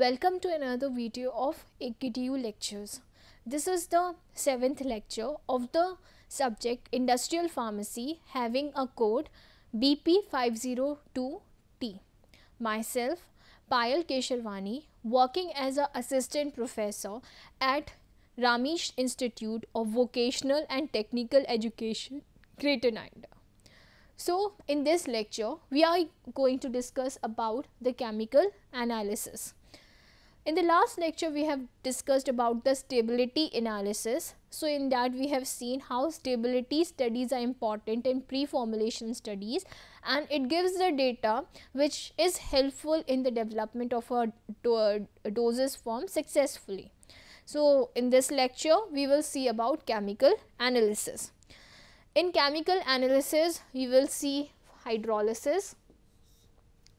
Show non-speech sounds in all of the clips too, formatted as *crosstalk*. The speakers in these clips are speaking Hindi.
Welcome to another video of EQTU lectures. This is the seventh lecture of the subject Industrial Pharmacy having a code BP502T. Myself, Payal Kesharwani, working as an assistant professor at Ramesh Institute of Vocational and Technical Education, Greater Noida. So, in this lecture, we are going to discuss about the chemical analysis. In the last lecture, we have discussed about the stability analysis. So, in that we have seen how stability studies are important in pre-formulation studies and it gives the data which is helpful in the development of a, do uh, doses form successfully. So, in this lecture, we will see about chemical analysis. In chemical analysis, we will see hydrolysis,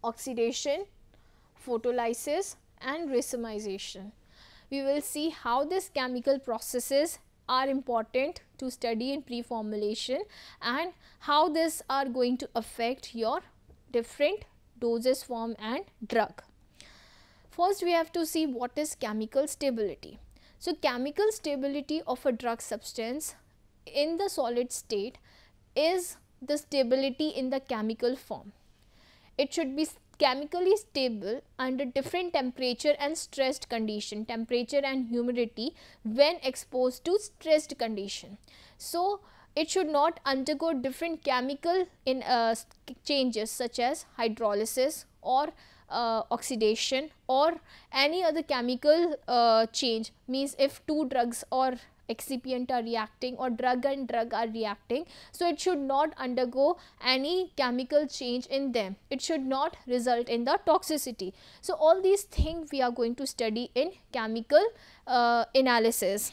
oxidation, photolysis, and racemization. We will see how these chemical processes are important to study in pre-formulation and how these are going to affect your different doses form and drug. First we have to see what is chemical stability. So chemical stability of a drug substance in the solid state is the stability in the chemical form. It should be chemically stable under different temperature and stressed condition, temperature and humidity when exposed to stressed condition. So, it should not undergo different chemical in uh, changes such as hydrolysis or uh, oxidation or any other chemical uh, change means if two drugs or excipient are reacting or drug and drug are reacting. So, it should not undergo any chemical change in them. It should not result in the toxicity. So, all these thing we are going to study in chemical uh, analysis.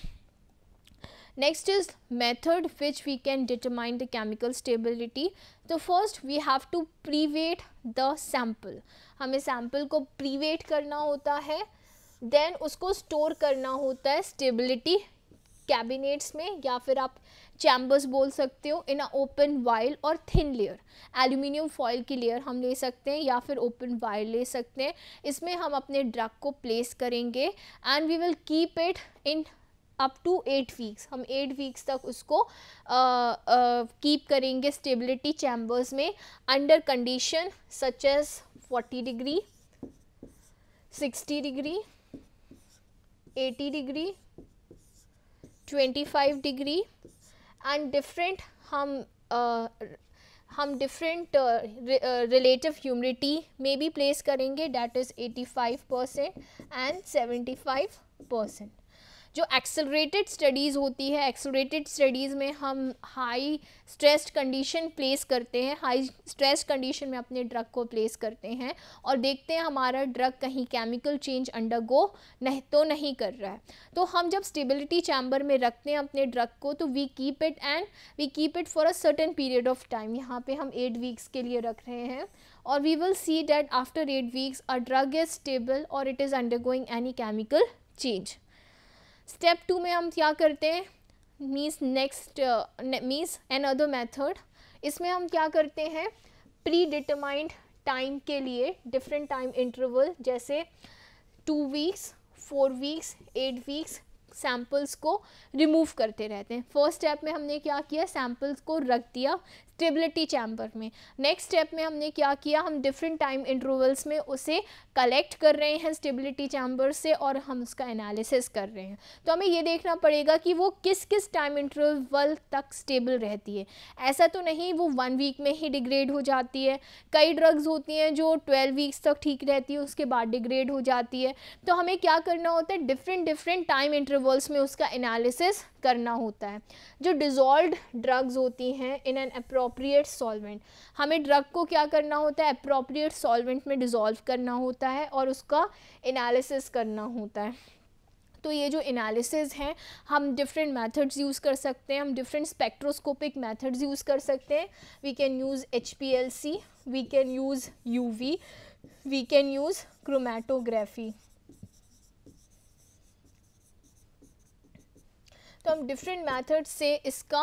Next is method which we can determine the chemical stability. तो first we have to prewet the sample हमें सैम्पल को प्रीवेट करना होता है देन उसको स्टोर करना होता है स्टेबिलिटी कैबिनेट्स में या फिर आप चैम्बर्स बोल सकते हो इन अ ओपन वाइल और थिन लेयर एल्यूमिनियम फॉयल की लेयर हम ले सकते हैं या फिर ओपन वाइल ले सकते हैं इसमें हम अपने ड्रग को प्लेस करेंगे and we will keep it in up to eight weeks हम एट वीक्स तक उसको कीप uh, uh, करेंगे स्टेबिलिटी चैम्बर्स में under condition such as 40 degree 60 degree 80 degree 25 degree and different hum uh, हम डिफरेंट रिलेटिव ह्यूमिडिटी में भी प्लेस करेंगे that is 85 percent and 75 percent जो एक्सलरेटेड स्टडीज़ होती है एक्सलरेटेड स्टडीज़ में हम हाई स्ट्रेस्ड कंडीशन प्लेस करते हैं हाई स्ट्रेस कंडीशन में अपने ड्रग को प्लेस करते हैं और देखते हैं हमारा ड्रग कहीं केमिकल चेंज अंडर गो नहीं तो नहीं कर रहा है तो हम जब स्टेबिलिटी चैम्बर में रखते हैं अपने ड्रग को तो we keep it and we keep it for a certain period of time यहाँ पर हम एट वीक्स के लिए रख रहे हैं और we will see that after eight weeks a drug is stable और it is undergoing any chemical change step two में हम क्या करते हैं means next means another method इसमें हम क्या करते हैं प्री डिटरमाइंड टाइम के लिए डिफरेंट टाइम इंटरवल जैसे two weeks four weeks eight weeks samples को रिमूव करते रहते हैं फर्स्ट स्टेप में हमने क्या किया सैम्पल्स को रख दिया स्टेबिलिटी चैम्बर में नेक्स्ट स्टेप में हमने क्या किया हम डिफरेंट टाइम इंटरवल्स में उसे कलेक्ट कर रहे हैं स्टेबिलिटी चैम्बर से और हम उसका एनालिसिस कर रहे हैं तो हमें ये देखना पड़ेगा कि वो किस किस टाइम इंटरवल तक स्टेबल रहती है ऐसा तो नहीं वो वन वीक में ही डिग्रेड हो जाती है कई ड्रग्स होती हैं जो ट्वेल्व वीक्स तक ठीक रहती है उसके बाद डिग्रेड हो जाती है तो हमें क्या करना होता है डिफरेंट डिफरेंट टाइम इंटरवल्स में उसका एनालिसिस करना होता है जो डिजॉल्व ड्रग्स होती हैं इन एन अप्रोप्रिएट सॉल्वेंट हमें ड्रग को क्या करना होता है अप्रोप्रिएट सॉल्वेंट में डिज़ोल्व करना होता है और उसका एनालिसिस करना होता है तो ये जो एनालिसिस हैं हम डिफरेंट मेथड्स यूज़ कर सकते हैं हम डिफरेंट स्पेक्ट्रोस्कोपिक मेथड्स यूज़ कर सकते हैं we can use H P L C we can use U V we can use chromatography तो हम डिफरेंट मेथड से इसका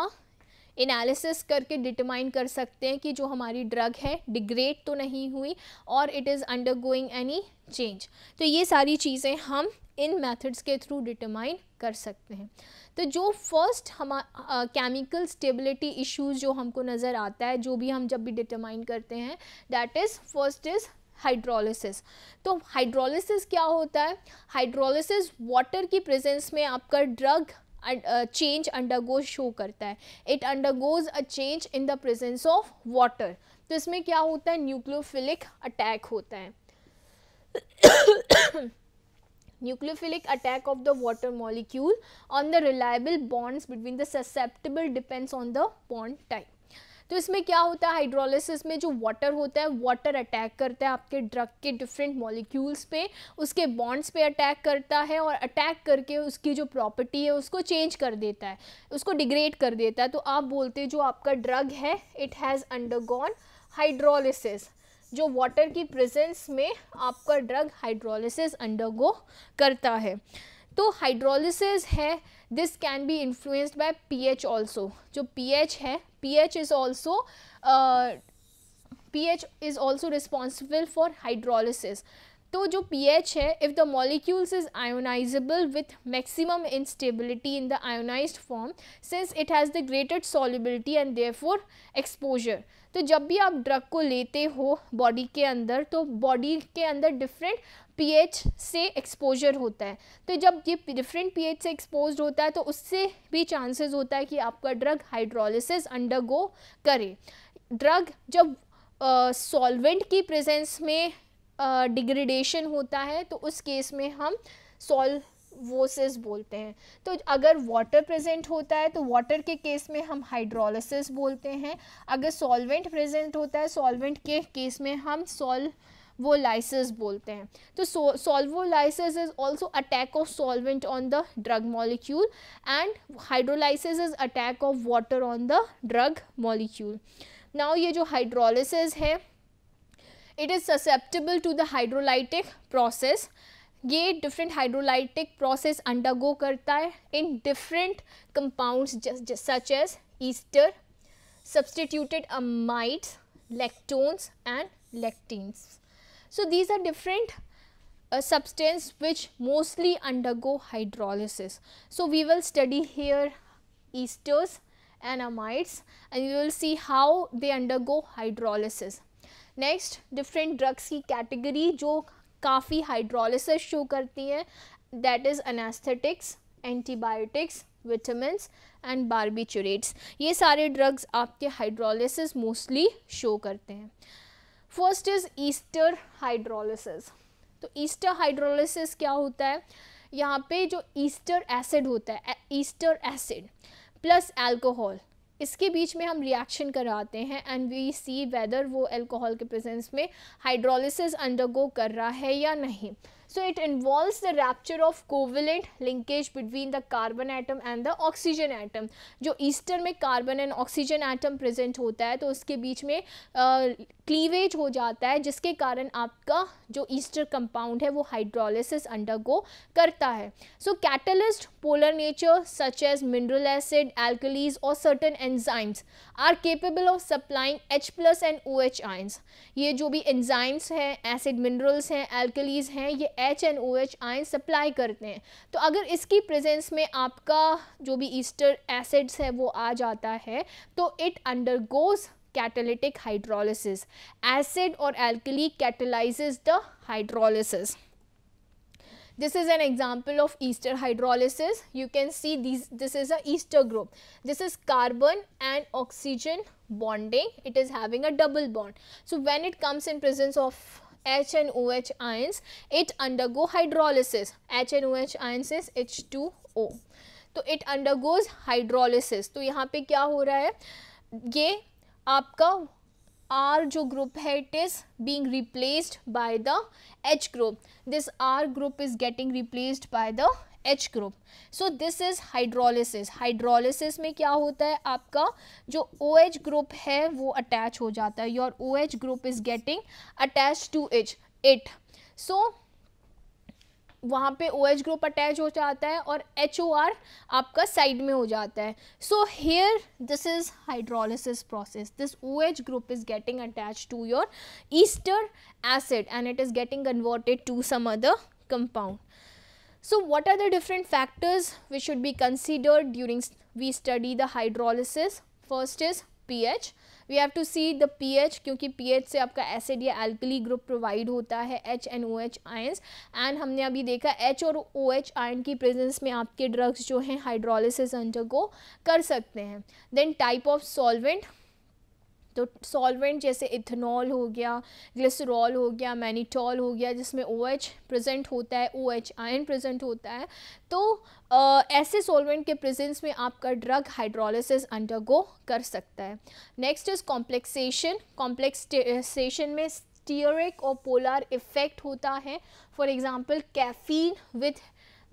एनालिसिस करके डिटरमाइन कर सकते हैं कि जो हमारी ड्रग है डिग्रेड तो नहीं हुई और it is undergoing any change तो ये सारी चीज़ें हम इन मेथड्स के थ्रू डिटरमाइन कर सकते हैं तो जो फर्स्ट हम केमिकल स्टेबिलिटी इश्यूज जो हमको नज़र आता है जो भी हम जब भी डिटरमाइन करते हैं that is first is hydrolysis तो हाइड्रोलिसिस क्या होता है हाइड्रोलिसिस वाटर की प्रेजेंस में आपका ड्रग चेंज अंडरगोज शो करता है it undergoes a change in the presence of water तो इसमें क्या होता है न्यूक्लियोफिलिक अटैक होता है nucleophilic attack of the water molecule on the reliable bonds between the susceptible depends on the bond type तो इसमें क्या होता है हाइड्रोलिसिस में जो वाटर होता है वाटर अटैक करता है आपके ड्रग के डिफरेंट मॉलिक्यूल्स पे उसके बॉन्ड्स पे अटैक करता है और अटैक करके उसकी जो प्रॉपर्टी है उसको चेंज कर देता है उसको डिग्रेड कर देता है तो आप बोलते हैं जो आपका ड्रग है इट हैज़ अंडरगॉन हाइड्रोलिसिस जो वाटर की प्रेजेंस में आपका ड्रग हाइड्रोलिसिस अंडरगो करता है तो हाइड्रोलिसिस है this can be influenced by pH also जो पीएच है pH is also pH is also responsible for hydrolysis तो जो पी एच है if the molecules is ionisable with maximum instability in the ionise form since it has the greatest solubility and their exposure तो जब भी आप ड्रग को लेते हो बॉडी के अंदर तो बॉडी के अंदर डिफरेंट पी एच से एक्सपोजर होता है तो जब ये डिफरेंट पी एच से एक्सपोज होता है तो उससे भी चांसेस होता है कि आपका ड्रग हाइड्रोलिसिस गो करे ड्रग जब सॉल्वेंट uh, की प्रेजेंस में डिग्रेडेशन होता है तो उस केस में हम सॉल्व बोलते हैं तो अगर वाटर प्रेजेंट होता है तो वाटर के केस में हम हाइड्रोलिसिस बोलते हैं अगर सॉल्वेंट प्रेजेंट होता है सॉल्वेंट के केस में हम सॉल्व बोलते हैं तो solvolysis is also attack of solvent on the drug molecule and hydrolysis is attack of water on the drug molecule now ये जो हाइड्रोलिसिस है It is susceptible to the hydrolytic process. ये different hydrolytic process undergo करता है in different compounds just, just, such as ester, substituted amides, lactones and lectins. So, these are different a uh, substance which mostly undergo hydrolysis. So, we will study here esters and amides and you will see how they undergo hydrolysis. Next different drugs की कैटेगरी जो काफ़ी हाइड्रोलिस शो करती हैं that is anaesthetics antibiotics vitamin and barbiturates ये सारे ड्रग्स आपके हाइड्रोलिस मोस्टली शो करते हैं फर्स्ट इज़ ईस्टर हाइड्रोलिस तो ईस्टर हाइड्रोलिस क्या होता है यहाँ पे जो ईस्टर एसिड होता है ईस्टर एसिड प्लस अल्कोहल इसके बीच में हम रिएक्शन कराते हैं एंड वी सी वेदर वो अल्कोहल के प्रेजेंस में हाइड्रोलिसिस अंडरगो कर रहा है या नहीं so it involve the rupture of covalent linkage between the carbon atom and the oxygen atom जो ईस्टर में carbon and oxygen atom present होता है तो उसके बीच में क्लीवेज हो जाता है जिसके कारण आपका जो ईस्टर कंपाउंड है वो हाइड्रोलिसिस अंडरगो करता है so catalyst polar nature such as mineral acid alkalis और certain enzymes are capable of supplying H plus and O H ions ये जो भी एंजाइम्स हैं एसिड मिनरल्स हैं एल्कलीज हैं ये H and O H ions supply करते हैं तो अगर इसकी प्रेजेंस में आपका जो भी ईस्टर एसिड्स है वो आ जाता है तो it undergoes catalytic hydrolysis acid और alkali catalyses the hydrolysis this is an example of ester hydrolysis you can see this this is ester group this is carbon and oxygen bonding it is having a double bond so when it comes in presence of H and O H ions it undergo hydrolysis H and O H ions is H two O तो इट अंडर गोज हाइड्रोलिसिस तो यहाँ पे क्या हो रहा है ये आपका आर जो ग्रुप है it is being replaced by the H group this R group is getting replaced by the H group so this is hydrolysis hydrolysis में क्या होता है आपका जो ओ एच ग्रुप है वो अटैच हो जाता है your O H group is getting attach to H it so वहाँ पे ओ एच ग्रुप अटैच हो जाता है और एच ओ आर आपका साइड में हो जाता है so here this is hydrolysis process this O H group is getting attach to your ester acid and it is getting converted to some other compound so what are the different factors we should be considered during we study the hydrolysis first is P H we have to see the P H क्योंकि पी एच से आपका एसिड या एल्कली ग्रुप प्रोवाइड होता है H and O H ions and हमने अभी देखा एच और ओ एच आयन की प्रेजेंस में आपके ड्रग्स जो हैं हाइड्रोलिसिस को कर सकते हैं देन टाइप ऑफ सॉल्वेंट तो सॉल्वेंट जैसे इथेनॉल हो गया ग्लिसरॉल हो गया मैनीटॉल हो गया जिसमें ओ एच प्रेजेंट होता है ओ एच आयन प्रेजेंट होता है तो आ, ऐसे सॉल्वेंट के प्रेजेंस में आपका ड्रग हाइड्रोलिसिस अंडरगो कर सकता है नेक्स्ट इज़ कॉम्प्लेक्सेशन कॉम्प्लेक्सेशन में स्टीयरिक और पोलर इफेक्ट होता है for example caffeine with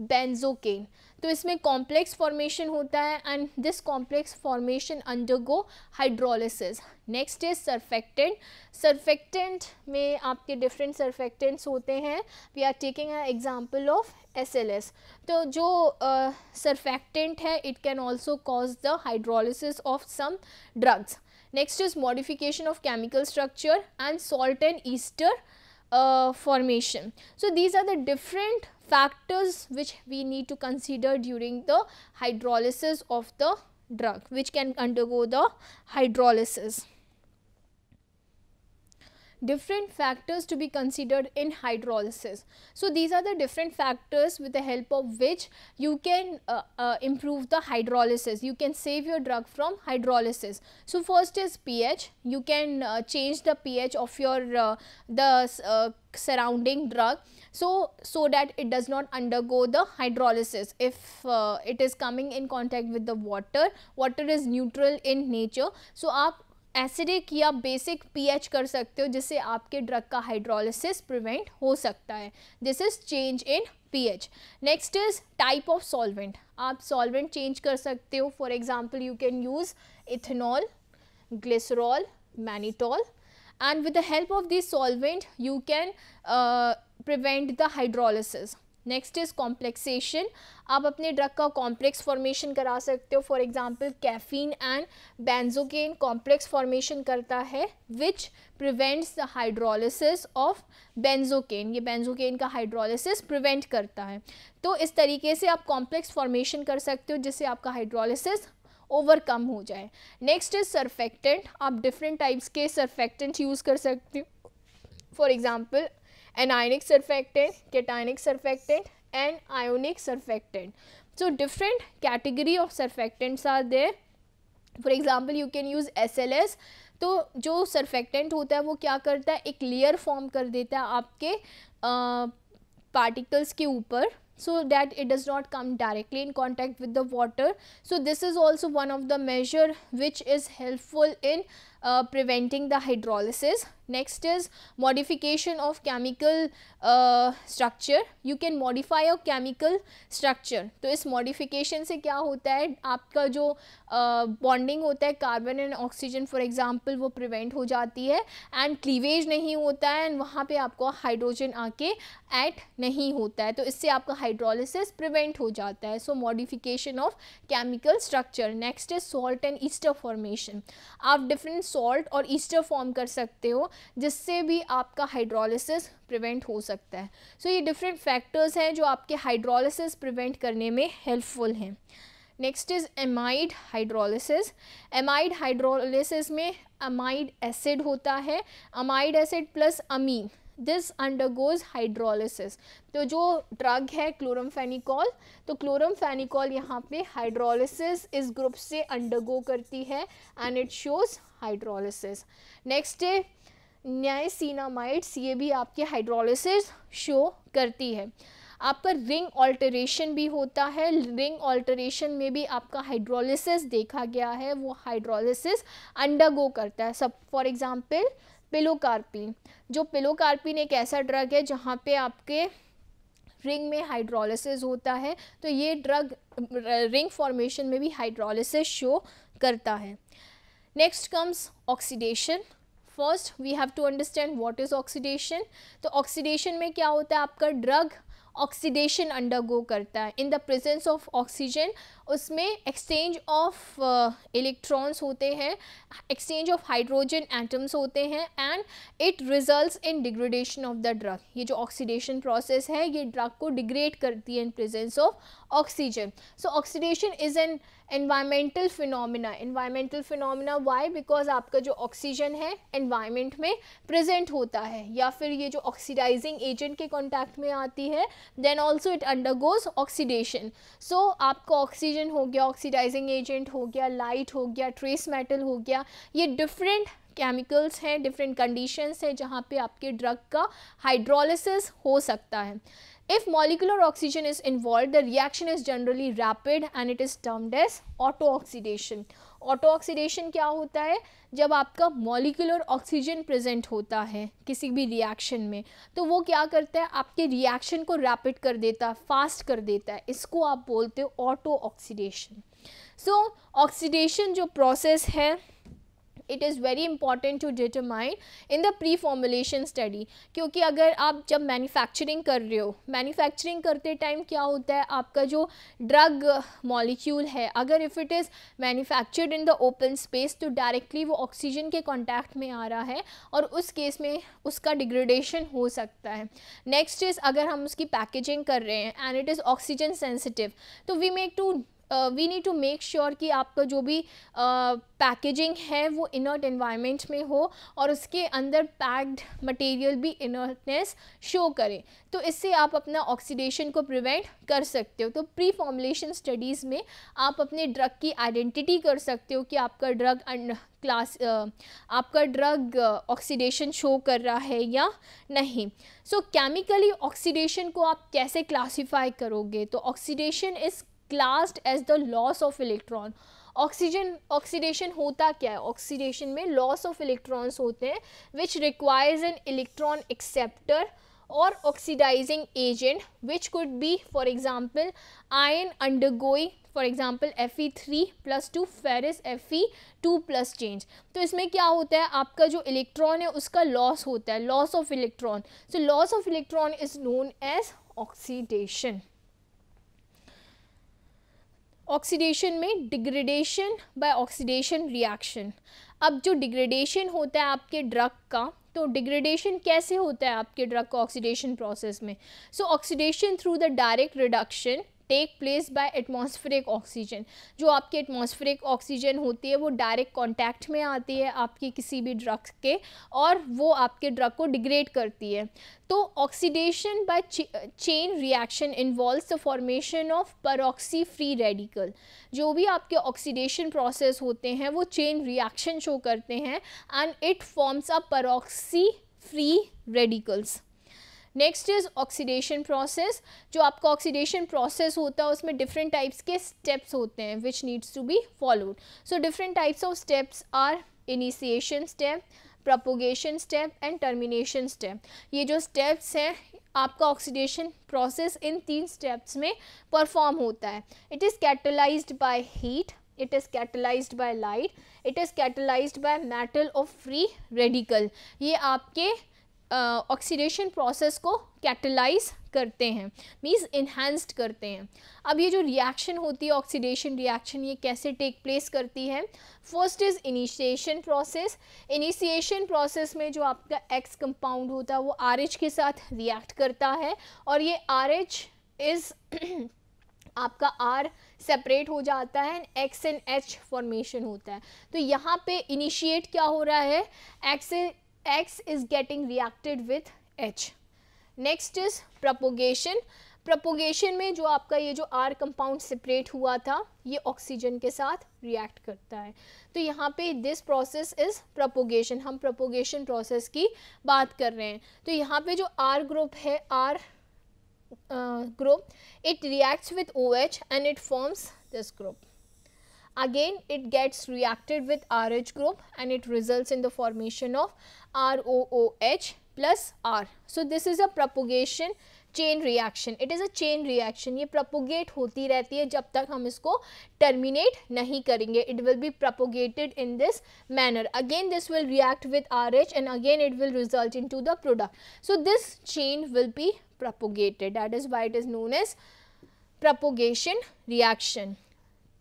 benzocaine तो इसमें कॉम्प्लेक्स फॉर्मेशन होता है and this complex formation undergo hydrolysis next is surfactant surfactant में आपके डिफरेंट सर्फेक्टेंट्स होते हैं we are taking example of S L S तो जो सर्फेक्टेंट uh, है it can also cause the hydrolysis of some drugs next is modification of chemical structure and salt and ester formation so these are the different factors which we need to consider during the hydrolysis of the drug which can undergo the hydrolysis different factors to be considered in hydrolysis. So, these are the different factors with the help of which you can uh, uh, improve the hydrolysis, you can save your drug from hydrolysis. So, first is pH, you can uh, change the pH of your uh, the uh, surrounding drug so so that it does not undergo the hydrolysis if uh, it is coming in contact with the water water is neutral in nature so aap acidic या बेसिक पीएच कर सकते हो जिससे आपके ड्रग का हाइड्रोलिसिस प्रिवेंट हो सकता है this is change in pH next is type of solvent आप सॉल्वेंट चेंज कर सकते हो for example you can use ethanol glycerol mannitol and with the help of this solvent you can prevent the hydrolysis next is complexation आप अपने ड्रग का कॉम्प्लेक्स फॉर्मेशन करा सकते हो for example caffeine and benzocaine complex formation करता है which prevents the hydrolysis of benzocaine ये बेंजोकेन का हाइड्रोलिसिस प्रिवेंट करता है तो इस तरीके से आप कॉम्प्लेक्स फॉर्मेशन कर सकते हो जिससे आपका हाइड्रोलिसिस ओवरकम हो जाए नेक्स्ट इज सरफेक्टेंट आप डिफरेंट टाइप्स के सरफेक्टेंट यूज़ कर सकते हो for example anionic surfactant cationic surfactant and ionic surfactant so different category of surfactants are there for example you can use S L S तो जो सर्फेक्टेंट होता है वो क्या करता है एक लेयर फॉर्म कर देता है आपके पार्टिकल्स uh, के ऊपर so that it does not come directly in contact with the water so this is also one of the major which is helpful in uh, preventing the hydrolysis. Next is modification of chemical uh, structure. You can modify a chemical structure. तो इस modification से क्या होता है आपका जो uh, bonding होता है carbon and oxygen for example वो prevent हो जाती है and cleavage नहीं होता है and वहाँ पे आपको hydrogen आके add नहीं होता है तो इससे आपका hydrolysis prevent हो जाता है. So modification of chemical structure. Next is salt and ester formation. आप different सॉल्ट और ईस्टर फॉर्म कर सकते हो जिससे भी आपका हाइड्रोलिसिस प्रिवेंट हो सकता है सो so, ये डिफरेंट फैक्टर्स हैं जो आपके हाइड्रोलिसिस प्रिवेंट करने में हेल्पफुल हैं next is amide hydrolysis amide hydrolysis में अमाइड एसिड होता है amide acid plus amine this undergoes hydrolysis तो जो ड्रग है क्लोरम फेनिकॉल तो क्लोरम फेनिकॉल यहाँ पे हाइड्रोलिसिस इस ग्रुप से अंडरगो करती है and it shows hydrolysis next है न्यायसिनामाइड्स ये भी आपके हाइड्रोलिसिस शो करती है आपका रिंग ऑल्टरेशन भी होता है रिंग ऑल्टरेशन में भी आपका हाइड्रोलिसिस देखा गया है वो हाइड्रोलिसिस अंडरगो करता है सब फॉर एग्जांपल पिलोकार्पिन जो पिलोकार्पिन एक ऐसा ड्रग है जहाँ पे आपके रिंग में हाइड्रोलिसिस होता है तो ये ड्रग रिंग फॉर्मेशन में भी हाइड्रोलिसिस शो करता है next comes oxidation first we have to understand what is oxidation तो ऑक्सीडेशन में क्या होता है आपका ड्रग ऑक्सीडेशन अंडरगो करता है in the presence of oxygen उसमें एक्सचेंज ऑफ इलेक्ट्रॉन्स होते हैं एक्सचेंज ऑफ हाइड्रोजन एटम्स होते हैं and it results in degradation of the drug ये जो ऑक्सीडेशन प्रोसेस है ये ड्रग को डिग्रेड करती है in presence of oxygen so oxidation is an environmental phenomena environmental phenomena why because आपका जो ऑक्सीजन है एनवायरमेंट में प्रेजेंट होता है या फिर ये जो ऑक्सीडाइजिंग एजेंट के कॉन्टैक्ट में आती है then also it undergoes oxidation so आपका ऑक्सीजन ऑक्सीजन हो गया ऑक्सीडाइजिंग एजेंट हो गया लाइट हो गया ट्रेस मेटल हो गया ये डिफरेंट केमिकल्स हैं डिफरेंट कंडीशंस हैं जहाँ पे आपके ड्रग का हाइड्रोलिस हो सकता है if molecular oxygen is involve the reaction is generally rapid and it is termed as auto oxidation auto oxidation क्या होता है जब आपका मॉलिकुलर ऑक्सीजन प्रेजेंट होता है किसी भी रिएक्शन में तो वो क्या करता है आपके रिएक्शन को रैपिड कर देता है फास्ट कर देता है इसको आप बोलते हो ऑटो ऑक्सीडेशन सो ऑक्सीडेशन जो प्रोसेस है it is very important to determine in the preformulation study क्योंकि अगर आप जब मैन्युफैक्चरिंग कर रहे हो मैन्युफैक्चरिंग करते टाइम क्या होता है आपका जो ड्रग मॉलिक्यूल है अगर if it is manufactured in the open space तो डायरेक्टली वो ऑक्सीजन के कॉन्टैक्ट में आ रहा है और उस केस में उसका डिग्रेडेशन हो सकता है नेक्स्ट इज़ अगर हम उसकी पैकेजिंग कर रहे हैं and it is oxygen sensitive तो we make to we need to make sure कि आपका जो भी पैकेजिंग uh, है वो इनर्ट इन्वायरमेंट में हो और उसके अंदर पैक्ड मटेरियल भी इनर्टनेस शो करें तो इससे आप अपना ऑक्सीडेशन को प्रिवेंट कर सकते हो तो प्री फॉर्मुलेशन स्टडीज़ में आप अपने ड्रग की आइडेंटिटी कर सकते हो कि आपका ड्रग क्लास आपका ड्रग ऑक्सीडेशन शो कर रहा है या नहीं सो केमिकली ऑक्सीडेशन को आप कैसे क्लासीफाई करोगे तो oxidation is classed as the loss of electron oxygen oxidation होता क्या है ऑक्सीडेशन में लॉस ऑफ इलेक्ट्रॉन्स होते हैं which requires an electron acceptor और oxidising agent which could be for example ion undergo for example F E three plus to ferrous F E two plus change तो इसमें क्या होता है आपका जो इलेक्ट्रॉन है उसका लॉस होता है loss of electron so loss of electron is known as oxidation oxidation में डिग्रेडेशन बाय ऑक्सीडेशन रिएक्शन अब जो डिग्रेडेशन होता है आपके ड्रग का तो डिग्रेडेशन कैसे होता है आपके ड्रग का ऑक्सीडेशन प्रोसेस में so oxidation through the direct reduction take place by atmospheric oxygen जो आपकी एटमॉस्फेरिक ऑक्सीजन होती है वो डायरेक्ट कॉन्टैक्ट में आती है आपकी किसी भी ड्रग्स के और वो आपके ड्रग को डिग्रेड करती है तो oxidation by chain reaction involve the formation of peroxy free radical जो भी आपके ऑक्सीडेशन प्रोसेस होते हैं वो चेन रिएक्शन शो करते हैं and it forms a peroxy free radicals next is oxidation process जो आपका ऑक्सीडेशन प्रोसेस होता है उसमें डिफरेंट टाइप्स के स्टेप्स होते हैं which needs to be followed so different types of steps are initiation step propagation step and termination step ये जो स्टेप्स हैं आपका ऑक्सीडेशन प्रोसेस इन तीन स्टेप्स में परफॉर्म होता है it is catalyse by heat it is catalyse by light it is catalyse by metal of free radical ये आपके ऑक्सीडेशन प्रोसेस को कैटलाइज करते हैं मीन्स इन्हेंस्ड करते हैं अब ये जो रिएक्शन होती है ऑक्सीडेशन रिएक्शन ये कैसे टेक प्लेस करती है first is initiation process initiation process में जो आपका एक्स कंपाउंड होता है वो आर के साथ रिएक्ट करता है और ये आर इज़ *clears throat* आपका आर सेपरेट हो जाता है and X and H formation होता है तो यहाँ पे इनिशिएट क्या हो रहा है X X is getting reacted with H. Next is propagation propagation में जो आपका ये जो आर कंपाउंड सेपरेट हुआ था ये ऑक्सीजन के साथ रिएक्ट करता है तो यहाँ पे दिस प्रोसेस इज़ प्रपोगेशन हम प्रपोगेशन प्रोसेस की बात कर रहे हैं तो यहाँ पे जो आर ग्रुप है R group it reacts with O H and it forms this group again it gets reacted with RH group and it results in the formation of ROOH plus R. So, this is a propagation chain reaction, it is a chain reaction, ye propagate hoti rehti hai jab tak hum isko terminate nahi karenge, it will be propagated in this manner. Again this will react with RH and again it will result into the product. So, this chain will be propagated that is why it is known as propagation reaction.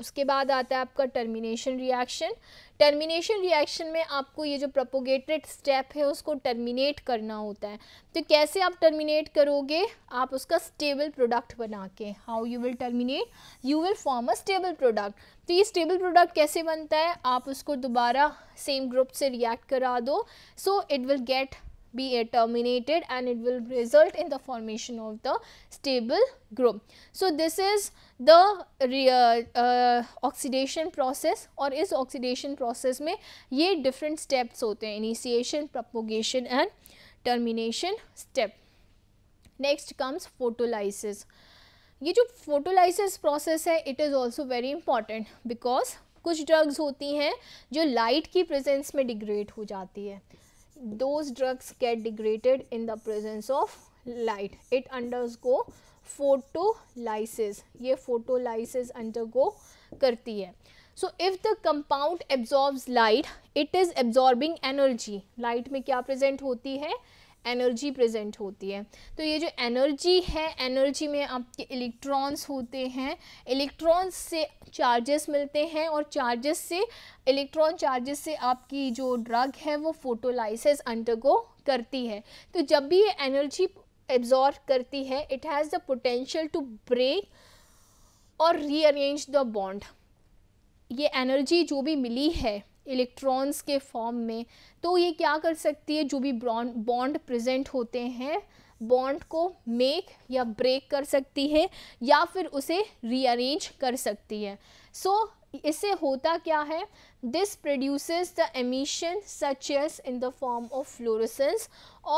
उसके बाद आता है आपका टर्मिनेशन रिएक्शन टर्मिनेशन रिएक्शन में आपको ये जो प्रोपोगेटेड स्टेप है उसको टर्मिनेट करना होता है तो कैसे आप टर्मिनेट करोगे आप उसका स्टेबल प्रोडक्ट बना के how you will terminate you will form a stable product तो ये स्टेबल प्रोडक्ट कैसे बनता है आप उसको दोबारा सेम ग्रुप से रिएक्ट करा दो so it will get be a terminated and it will result in the formation of the stable group. So, this is the uh, uh, oxidation process or is oxidation process mein ye different steps hote हैं initiation, propagation and termination step. Next comes photolysis. ये जो photolysis process है it is also very important because कुछ ड्रग्स होती हैं जो लाइट की प्रेजेंस में डिग्रेड हो जाती है those those drugs get degraded in the presence of light it undergo photolysis ये फोटोलाइसिस गो करती है so if the compound absorb light it is absorbing energy light में क्या प्रेजेंट होती है एनर्जी प्रेजेंट होती है तो ये जो एनर्जी है एनर्जी में आपके इलेक्ट्रॉन्स होते हैं इलेक्ट्रॉन्स से चार्जेस मिलते हैं और चार्जेस से इलेक्ट्रॉन चार्जेस से आपकी जो ड्रग है वो फोटोलाइसिस अंडरगो करती है तो जब भी ये एनर्जी एब्जॉर्व करती है it has the potential to break और रीअरेंज द बॉन्ड ये एनर्जी जो भी मिली है इलेक्ट्रॉन्स के फॉर्म में तो ये क्या कर सकती है जो भी बॉन्ड प्रेजेंट होते हैं बॉन्ड को मेक या ब्रेक कर सकती है या फिर उसे रीअरेंज कर सकती है सो so, इससे होता क्या है this produces the emission such as in the form of fluorescence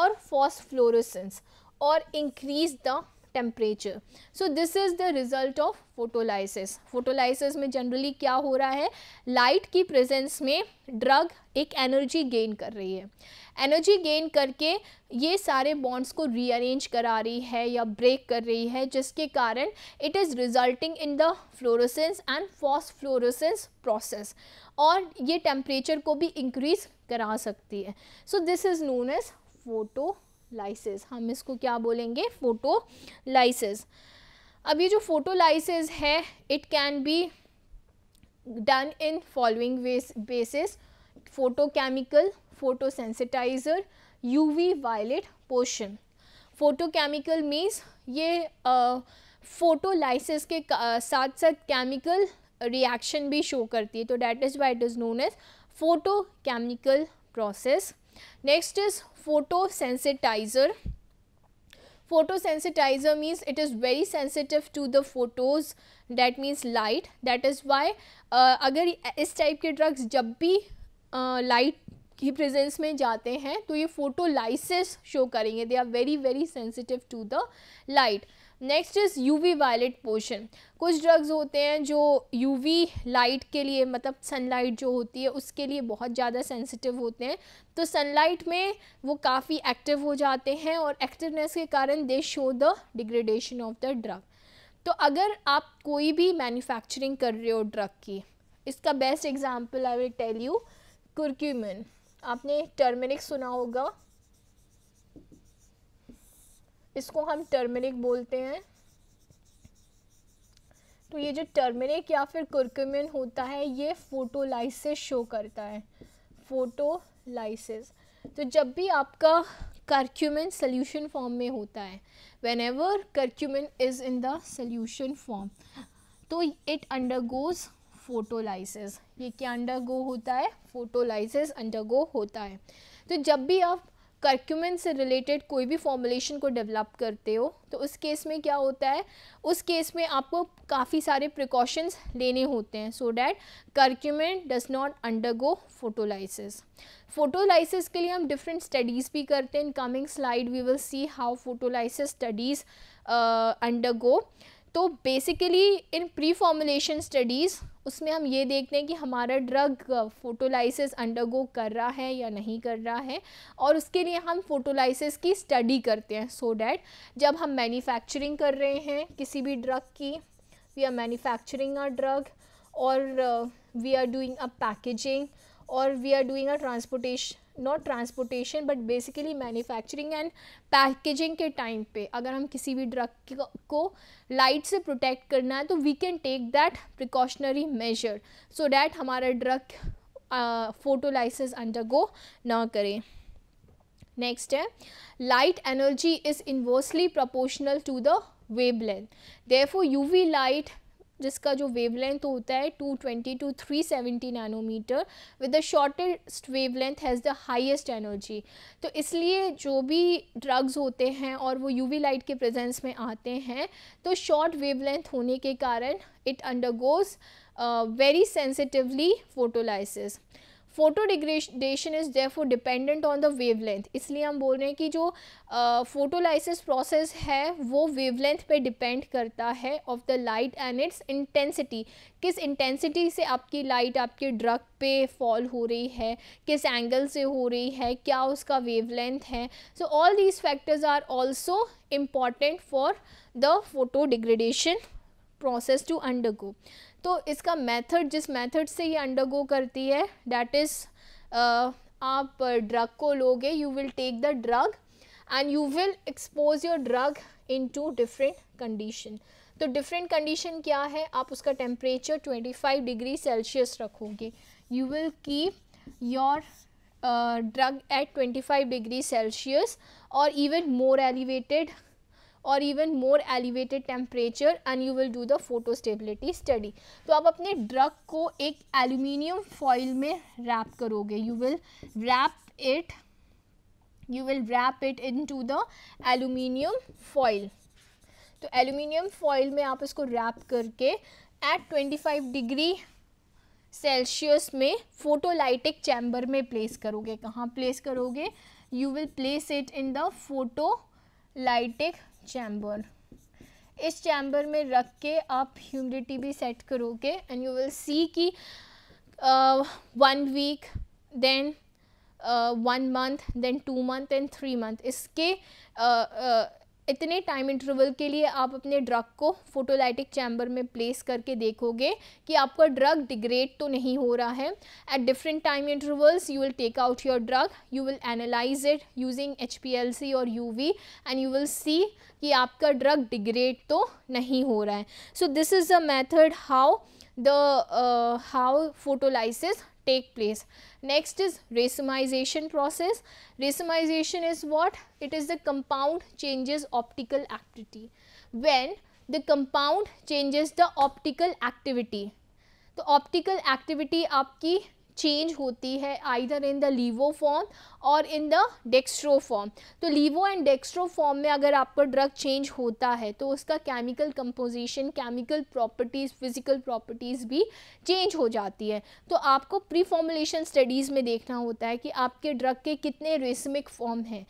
और फॉस्फ्लोरोसेंस और increase the temperature so this is the result of photolysis photolysis में जनरली क्या हो रहा है लाइट की प्रेजेंस में ड्रग एक एनर्जी गेन कर रही है एनर्जी गेन करके ये सारे बॉन्ड्स को रीअरेंज करा रही है या ब्रेक कर रही है जिसके कारण it is resulting in the fluorescence and phosphorescence process और ये टेम्परेचर को भी इंक्रीज करा सकती है so this is known as photolysis हम इसको क्या बोलेंगे फोटोलाइसिस अब ये जो फोटोलाइसिस है it can be done in following basis photochemical photosensitizer UV violet portion photochemical means ये फोटोलाइसिस uh, के uh, साथ साथ केमिकल रिएक्शन भी शो करती है तो that is why it is known as photochemical process next is photosensitizer photosensitizer means it is very sensitive to the photos that means light that is why uh, अगर इस type के drugs जब भी uh, light की प्रेजेंस में जाते हैं तो ये फोटोलाइसिस शो करेंगे they are very very sensitive to the light next is UV violet portion कुछ ड्रग्स होते हैं जो यूवी लाइट के लिए मतलब सनलाइट जो होती है उसके लिए बहुत ज़्यादा सेंसिटिव होते हैं तो सनलाइट में वो काफ़ी एक्टिव हो जाते हैं और एक्टिवनेस के कारण they show the degradation of the drug तो अगर आप कोई भी मैन्युफैक्चरिंग कर रहे हो ड्रग की इसका best example I will tell you curcumin आपने टर्मेरिक सुना होगा इसको हम टर्मेरिक बोलते हैं तो ये जो टर्मेरिक या फिर कुरकुमिन होता है ये फोटोलाइसिस शो करता है फोटोलाइसिस तो जब भी आपका कर्क्यूमिन सोल्यूशन फॉर्म में होता है whenever curcumin is in the solution form तो इट अंडरगोज़ फोटोलाइसिस ये क्या अंडरगो होता है फोटोलाइसिस अंडरगो होता है तो जब भी आप करक्यूमेंट से रिलेटेड कोई भी फॉर्मुलेशन को डेवलप करते हो तो उस केस में क्या होता है उस केस में आपको काफ़ी सारे प्रिकॉशंस लेने होते हैं so that curcumin does not undergo photolysis photolysis के लिए हम डिफरेंट स्टडीज़ भी करते हैं in coming slide we will see how photolysis studies undergo तो basically in pre formulation studies उसमें हम ये देखते हैं कि हमारा ड्रग फोटोलाइसिस अंडरगो कर रहा है या नहीं कर रहा है और उसके लिए हम फोटोलाइसिस की स्टडी करते हैं सो so डैट जब हम मैन्युफैक्चरिंग कर रहे हैं किसी भी ड्रग की we are manufacturing a drug और we are doing a packaging और we are doing a transportation not transportation but basically manufacturing and packaging के टाइम पे अगर हम किसी भी ड्रग को लाइट से प्रोटेक्ट करना है तो we can take that precautionary measure so that हमारा ड्रग फोटोलाइसिस अंडरगो ना करें नेक्स्ट है light energy is inversely proportional to the wavelength U V light जिसका जो वेवलेंथ होता है 220 to 370 nanometer with the shortest wavelength has the highest energy तो इसलिए जो भी ड्रग्स होते हैं और वो यूवी लाइट के प्रेजेंस में आते हैं तो शॉर्ट वेवलेंथ होने के कारण it undergoes very sensitively photolysis photo degradation is therefore dependent on the wavelength इसलिए हम बोल रहे हैं कि जो फोटोलाइसिस uh, प्रोसेस है वो वेवलेंथ पे डिपेंड करता है of the light and its intensity किस इंटेंसिटी से आपकी लाइट आपके ड्रग पे फॉल हो रही है किस एंगल से हो रही है क्या उसका वेवलेंथ है so all these factors are also important for the photo degradation process to undergo तो इसका मेथड जिस मेथड से ये अंडरगो करती है डैट इज़ uh, आप ड्रग को लोगे you will take the drug and you will expose your drug into different condition तो डिफरेंट कंडीशन क्या है आप उसका टेम्परेचर 25 डिग्री सेल्सियस रखोगे you will keep your drug at 25 degree Celsius और इवन मोर एलिवेटेड और even more elevated temperature and you will do the photo stability study तो आप अपने ड्रग को एक एल्यूमिनियम फॉइल में रैप करोगे you will wrap it you will wrap it into the aluminium foil तो एल्यूमिनियम फॉइल में आप इसको रैप करके एट 25 डिग्री सेल्सियस में फोटोलाइटिक चैम्बर में प्लेस करोगे कहाँ प्लेस करोगे you will place it in the photolytic chamber इस चैम्बर में रख के आप ह्यूमिडिटी भी सेट करोगे एंड यू विल सी कि one week then one month then two month and three month इसके uh, uh, इतने टाइम इंटरवल के लिए आप अपने ड्रग को फोटोलाइटिक चैम्बर में प्लेस करके देखोगे कि आपका ड्रग डिग्रेड तो नहीं हो रहा है at different time intervals you will take out your drug you will analyse it using H और you and you will see कि आपका ड्रग डिग्रेड तो नहीं हो रहा है so this is a method how the how photolysis take place. Next is racemization process. Racemization is what? It is the compound changes optical activity. When the compound changes the optical activity, the optical activity आपकी चेंज होती है either in the levo form और इन द डेक्स्ट्रो फॉर्म तो लीवो एंड डेक्स्ट्रो फॉर्म में अगर आपका ड्रग चेंज होता है तो उसका chemical composition chemical properties physical properties भी चेंज हो जाती है तो आपको प्री फॉर्मुलेशन स्टडीज़ में देखना होता है कि आपके ड्रग के कितने रेसमिक फॉर्म हैं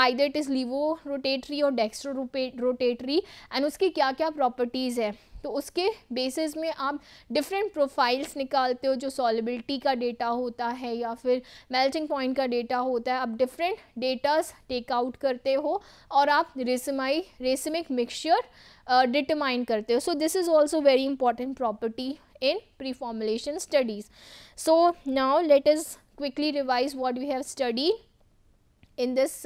either it is levo rotatory और डेक्स्ट्रो रोटेटरी एंड उसकी क्या क्या प्रॉपर्टीज़ है तो उसके बेसिस में आप डिफरेंट प्रोफाइल्स निकालते हो जो सॉलिबिलिटी का डेटा होता है या फिर मेल्टिंग पॉइंट का डेटा होता है आप डिफरेंट डेटास टेकआउट करते हो और आप रेसमाई रेसमिक मिक्सचर डिटरमाइन करते हो so this is also very important property pre formulation studies so now let's quickly revise what you have study in this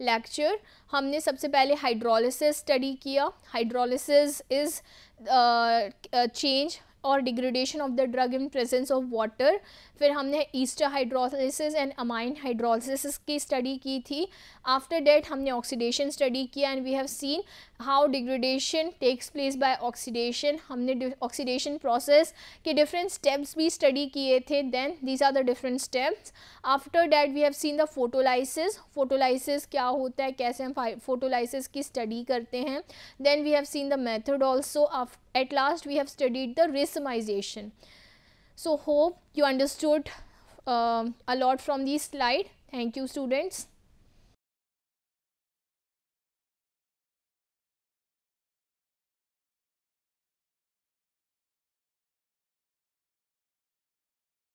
lecture हमने सबसे पहले हाइड्रोलिसिस स्टडी किया हाइड्रोलिसिस इज़ चेंज और degradation of the drug in presence of water फिर हमने ester hydrolysis and amine hydrolysis की स्टडी की थी आफ्टर डेट हमने ऑक्सीडेशन स्टडी किया and we have seen how degradation takes place by oxidation हमने ऑक्सीडेशन प्रोसेस के डिफरेंट स्टेप्स भी स्टडी किए थे then these are the different steps after that we have seen the photolysis photolysis क्या होता है कैसे हम फोटोलाइसिस की स्टडी करते हैं then we have seen the method also after at last we have studied the racemization. So, hope you understood uh, a lot from this slide. Thank you students.